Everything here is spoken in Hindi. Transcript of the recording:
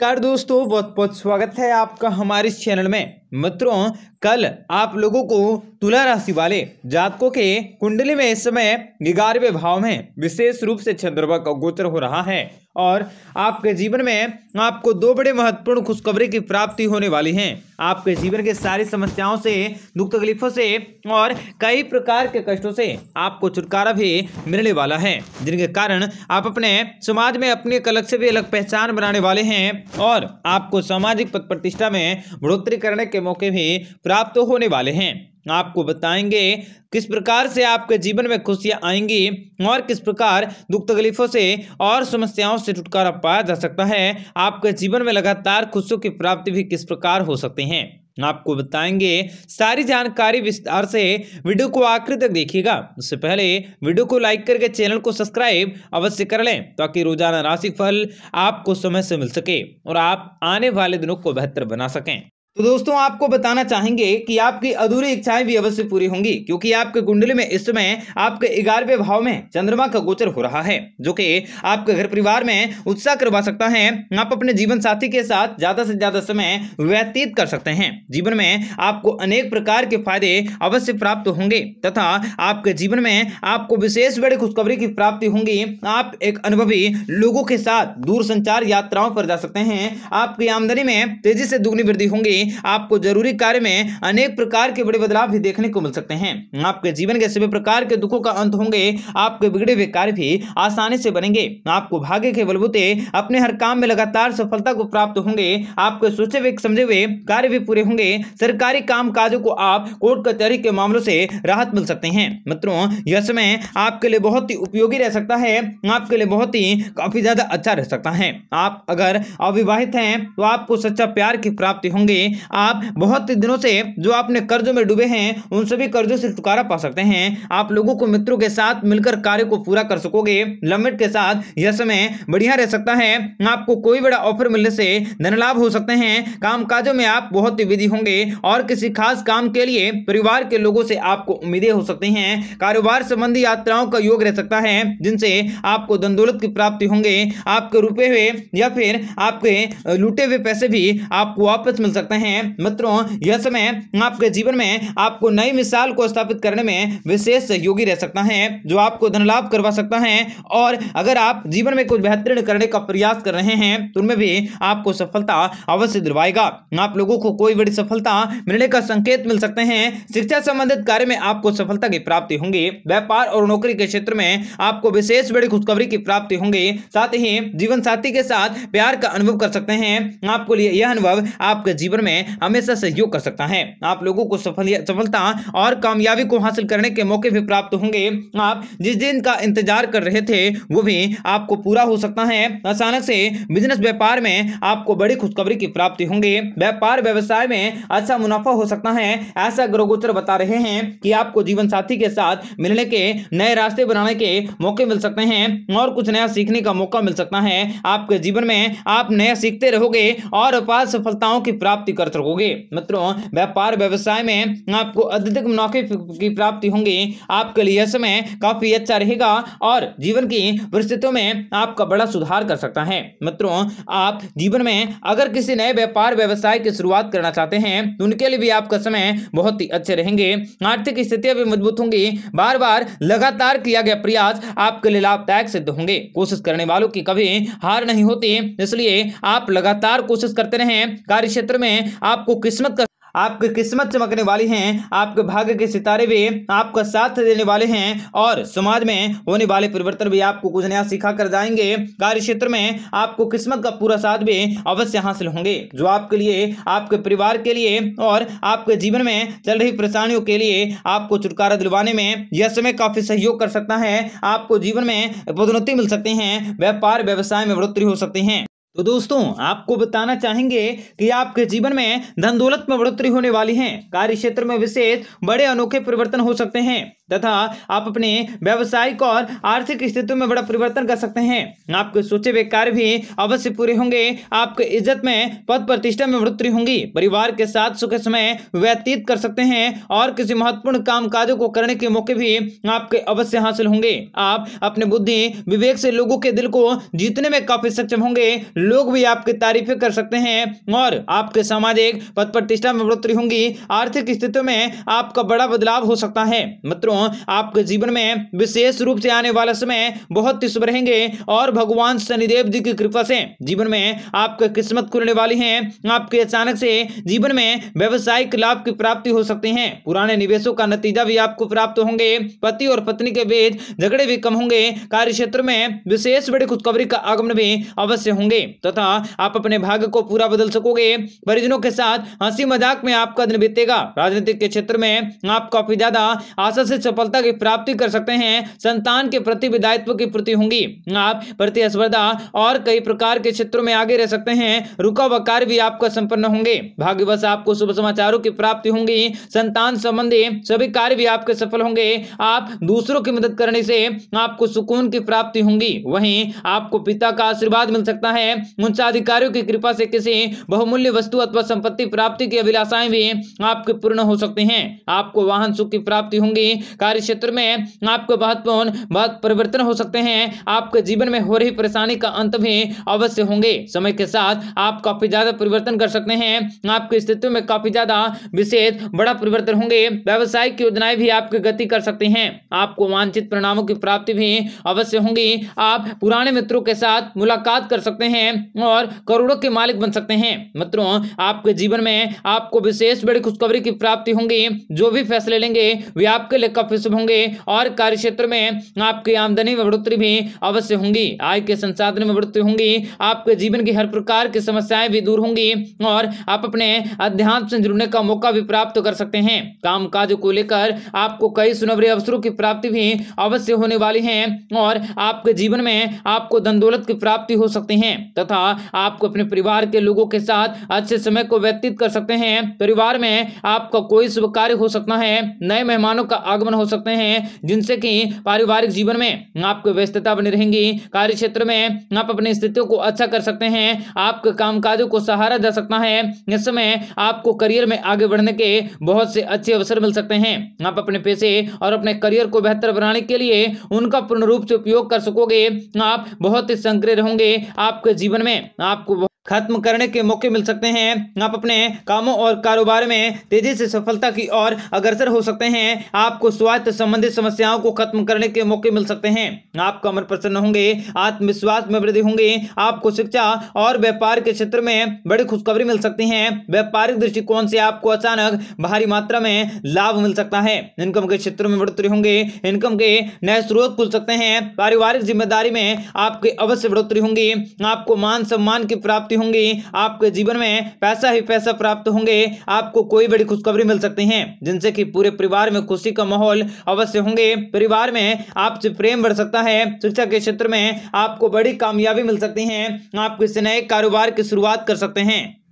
नमस्कार दोस्तों बहुत बहुत स्वागत है आपका हमारे इस चैनल में मित्रों कल आप लोगों को तुला राशि वाले जातकों के कुंडली में इस समय ग्यारहवें भाव में विशेष रूप से चंद्रमा का गोचर हो रहा है और आपके जीवन में आपको दो बड़े महत्वपूर्ण खुशखबरी की प्राप्ति होने वाली है आपके जीवन के सारी समस्याओं से दुख तकलीफों से और कई प्रकार के कष्टों से आपको छुटकारा भी मिलने वाला है जिनके कारण आप अपने समाज में अपने अलग से भी अलग पहचान बनाने वाले हैं और आपको सामाजिक पद प्रतिष्ठा में बढ़ोतरी करने के के मौके भी प्राप्त होने वाले हैं आपको बताएंगे किस प्रकार से आपके जीवन में खुशियां आएंगी और किस प्रकार दुख तकलीफों से और समस्याओं से छुटकारा पाया जा सकता है आपके जीवन में लगातार खुशियों की प्राप्ति भी किस प्रकार हो सकते हैं आपको बताएंगे सारी जानकारी विस्तार से वीडियो को आखिर तक देखिएगा उससे पहले वीडियो को लाइक करके चैनल को सब्सक्राइब अवश्य कर लें ताकि रोजाना राशि फल आपको समय से मिल सके और आप आने वाले दिनों को बेहतर बना सकें तो दोस्तों आपको बताना चाहेंगे कि आपकी अधूरी इच्छाएं भी अवश्य पूरी होंगी क्योंकि आपके कुंडली में इस समय आपके ग्यारहवें भाव में चंद्रमा का गोचर हो रहा है जो कि आपके घर परिवार में उत्साह करवा सकता है आप अपने जीवन साथी के साथ ज्यादा से ज्यादा समय व्यतीत कर सकते हैं जीवन में आपको अनेक प्रकार के फायदे अवश्य प्राप्त होंगे तथा आपके जीवन में आपको विशेष बड़ी खुशखबरी की प्राप्ति होंगी आप एक अनुभवी लोगों के साथ दूर संचार यात्राओं पर जा सकते हैं आपकी आमदनी में तेजी से दुग्नी वृद्धि होंगी आपको जरूरी कार्य में अनेक प्रकार के बड़े बदलाव भी देखने को मिल सकते हैं आपके जीवन के सभी प्रकार के दुखों का अंत होंगे आपके बिगड़े हुए कार्य भी आसानी से बनेंगे आपको भाग्य के बलबूते अपने हर काम में लगातार सफलता को प्राप्त होंगे आपके सोचे हुए समझे हुए कार्य भी पूरे होंगे सरकारी काम काजों को आप कोर्ट कचहरी के मामलों से राहत मिल सकते हैं मित्रों यह समय आपके लिए बहुत ही उपयोगी रह सकता है आपके लिए बहुत ही काफी ज्यादा अच्छा रह सकता है आप अगर अविवाहित हैं तो आपको सच्चा प्यार की प्राप्ति होंगी आप बहुत दिनों से जो आपने कर्जों में डूबे हैं उन सभी कर्जों से छुटकारा पा सकते हैं आप लोगों को मित्रों के साथ मिलकर कार्य को पूरा कर सकोगे लमिट के साथ यह समय बढ़िया रह सकता है आपको कोई बड़ा ऑफर मिलने से धन लाभ हो सकते हैं काम में आप बहुत विधि होंगे और किसी खास काम के लिए परिवार के लोगों से आपको उम्मीदें हो सकती हैं कारोबार संबंधी यात्राओं का योग रह सकता है जिनसे आपको दंदौलत की प्राप्ति होंगे आपके रुपए हुए या फिर आपके लूटे हुए पैसे भी आपको वापस मिल सकते हैं रहे हैं मित्रों यह समय आपके जीवन में आपको नई मिसाल को स्थापित करने में विशेष सहयोगी रह सकता है जो आपको धन लाभ करवा सकता है और अगर आप जीवन में कुछ बेहतरीन करने का प्रयास कर रहे हैं तो उनमें भी आपको सफलता अवश्य दिलवाएगा आप लोगों को कोई बड़ी सफलता मिलने का संकेत मिल सकते हैं शिक्षा संबंधित कार्य में आपको सफलता की प्राप्ति होंगी व्यापार और नौकरी के क्षेत्र में आपको विशेष बड़ी खुशखबरी की प्राप्ति होंगी साथ ही जीवन साथी के साथ प्यार का अनुभव कर सकते हैं आपको लिए यह अनुभव आपके जीवन में में हमेशा सहयोग कर सकता है आप लोगों को सफलता और कामयाबी को हासिल करने के मौके भी प्राप्त होंगे आप जिस दिन का इंतजार कर रहे थे वो भी आपको पूरा हो सकता है अचानक से बिजनेस व्यापार में आपको बड़ी खुशखबरी की प्राप्ति होंगे व्यापार व्यवसाय में अच्छा मुनाफा हो सकता है ऐसा ग्रहगोचर बता रहे हैं कि आपको जीवन साथी के साथ मिलने के नए रास्ते बनाने के मौके मिल सकते हैं और कुछ नया सीखने का मौका मिल सकता है आपके जीवन में आप नया सीखते रहोगे और अपार सफलताओं की प्राप्ति कर सकोगे मित्रों व्यापार व्यवसाय में आपको अत्यधिक मुनाफे की प्राप्ति होंगी आपके लिए समय काफी अच्छा रहेगा और जीवन की परिस्थितियों में आपका बड़ा सुधार कर सकता है मित्रों आप जीवन में अगर किसी नए व्यापार व्यवसाय की शुरुआत करना चाहते हैं तो उनके लिए भी आपका समय बहुत ही अच्छे रहेंगे आर्थिक स्थितियां भी मजबूत होंगी बार बार लगातार किया गया प्रयास आपके लिए लाभदायक सिद्ध होंगे कोशिश करने वालों की कभी हार नहीं होती इसलिए आप लगातार कोशिश करते रहें कार्य क्षेत्र में आपको किस्मत का आपकी किस्मत चमकने वाली हैं आपके भाग्य के सितारे भी आपका साथ देने वाले हैं और समाज में होने वाले परिवर्तन भी आपको कुछ नया सिखा कर जाएंगे कार्य क्षेत्र में आपको किस्मत का पूरा साथ भी अवश्य हासिल होंगे जो आपके लिए आपके परिवार के लिए और आपके जीवन में चल रही परेशानियों के लिए आपको छुटकारा दिलवाने में यह समय काफी सहयोग कर सकता है आपको जीवन में पदोन्नति मिल सकती है व्यापार व्यवसाय में बढ़ोतरी हो सकती है तो दोस्तों आपको बताना चाहेंगे कि आपके जीवन में धन दौलत में बढ़ोतरी होने वाली है कार्य क्षेत्र में विशेष बड़े अनोखे परिवर्तन हो सकते हैं तथा आप अपने व्यावसायिक और आर्थिक स्थितियों में बड़ा परिवर्तन कर सकते हैं आपके सोचे हुए कार्य भी अवश्य पूरे होंगे आपके इज्जत में पद प्रतिष्ठा में वृद्धि होंगी परिवार के साथ सुख समय व्यतीत कर सकते हैं और किसी महत्वपूर्ण काम काजों को करने के मौके भी आपके अवश्य हासिल होंगे आप अपने बुद्धि विवेक से लोगों के दिल को जीतने में काफी सक्षम होंगे लोग भी आपकी तारीफे कर सकते हैं और आपके सामाजिक पद प्रतिष्ठा में बढ़ोतरी होंगी आर्थिक स्थितियों में आपका बड़ा बदलाव हो सकता है मित्रों आपके जीवन में विशेष रूप से आने वाला समय बहुत ही शुभ रहेंगे और भगवान शनिदेव जी की कृपा से जीवन में आपके किस्मत खुलने वाली है आपके अचानक से जीवन में व्यवसायिक लाभ की प्राप्ति हो सकती है पुराने निवेशों का नतीजा भी आपको प्राप्त होंगे पति और पत्नी के बीच झगड़े भी कम होंगे कार्य क्षेत्र में विशेष बड़ी खुशखबरी का आगमन भी अवश्य होंगे तथा आप अपने भाग्य को पूरा बदल सकोगे परिजनों के साथ हंसी मजाक में आपका दिन बीतेगा राजनीतिक के क्षेत्र में आप काफी ज्यादा आशा से सफलता की प्राप्ति कर सकते हैं संतान के प्रति भी दायित्व की प्रति होंगी आप प्रतिस्पर्धा और कई प्रकार के क्षेत्रों में आगे रह सकते हैं रुका हुआ कार्य भी आपका संपन्न होंगे भाग्यवश आपको शुभ समाचारों की प्राप्ति होंगी संतान संबंधी सभी कार्य भी आपके सफल होंगे आप दूसरों की मदद करने से आपको सुकून की प्राप्ति होंगी वहीं आपको पिता का आशीर्वाद मिल सकता है उनसे अधिकारियों की कृपा से किसी बहुमूल्य वस्तु अथवा संपत्ति प्राप्ति की अभिलाषाएं भी आपके पूर्ण हो सकती हैं आपको वाहन सुख की प्राप्ति होंगी कार्य क्षेत्र में आपको महत्वपूर्ण बहुत परिवर्तन हो सकते हैं आपके जीवन में हो रही परेशानी का अंत भी अवश्य होंगे समय के साथ आप काफी ज्यादा परिवर्तन कर सकते हैं आपके स्थितियों में काफी ज्यादा विशेष बड़ा परिवर्तन होंगे व्यवसायिक योजनाएं भी आपकी गति कर सकते हैं आपको वांछित परिणामों की प्राप्ति भी अवश्य होंगी आप पुराने मित्रों के साथ मुलाकात कर सकते हैं और करोड़ों के मालिक बन सकते हैं मित्रों आपके जीवन में आपको विशेष बड़ी खुशखबरी की प्राप्ति होंगी जो भी फैसले लेंगे वे आपके लिए ऑफिस शुभ होंगे और कार्य क्षेत्र में आपकी आमदनी में बढ़ोतरी भी अवश्य होंगी आय के संसाधन में बढ़ोतरी होंगी आपके जीवन की हर प्रकार की समस्याएं भी दूर होंगी और आप अपने अध्यात्म से जुड़ने का मौका भी प्राप्त कर सकते हैं काम काज को लेकर आपको कई सुनवरे अवसरों की प्राप्ति भी अवश्य होने वाली है और आपके जीवन में आपको धन दौलत की प्राप्ति हो सकती है तथा आपको अपने परिवार के लोगों के साथ अच्छे समय को व्यतीत कर सकते हैं परिवार में आपका कोई शुभ कार्य हो सकता है नए मेहमानों का आगमन संक्रमण हो सकते हैं जिनसे कि पारिवारिक जीवन में आपको व्यस्तता बनी रहेंगी कार्य क्षेत्र में आप अपनी स्थितियों को अच्छा कर सकते हैं आपके काम को सहारा जा सकता है इस समय आपको करियर में आगे बढ़ने के बहुत से अच्छे अवसर मिल सकते हैं आप अपने पैसे और अपने करियर को बेहतर बनाने के लिए उनका पूर्ण रूप से उपयोग कर सकोगे आप बहुत ही संक्रिय रहोगे आपके जीवन में आपको खत्म करने के मौके मिल सकते हैं आप अपने कामों और कारोबार में तेजी से सफलता की ओर अग्रसर हो सकते हैं आपको स्वास्थ्य संबंधित समस्याओं को खत्म करने के मौके मिल सकते हैं आपका मन प्रसन्न होंगे आत्मविश्वास में वृद्धि होंगे आपको शिक्षा और व्यापार के क्षेत्र में बड़ी खुशखबरी मिल सकती है व्यापारिक दृष्टिकोण से आपको अचानक भारी मात्रा में लाभ मिल सकता है इनकम के क्षेत्र में बढ़ोतरी होंगे इनकम के नए स्रोत खुल सकते हैं पारिवारिक जिम्मेदारी में आपकी अवश्य बढ़ोतरी होंगी आपको मान सम्मान की प्राप्ति होंगी आपके जीवन में पैसा ही पैसा प्राप्त होंगे आपको कोई बड़ी खुशखबरी मिल सकती है जिनसे कि पूरे परिवार में खुशी का माहौल अवश्य होंगे परिवार में आपसे प्रेम बढ़ सकता है शिक्षा के क्षेत्र में आपको बड़ी कामयाबी मिल सकती है आप किसी नए कारोबार की शुरुआत कर सकते हैं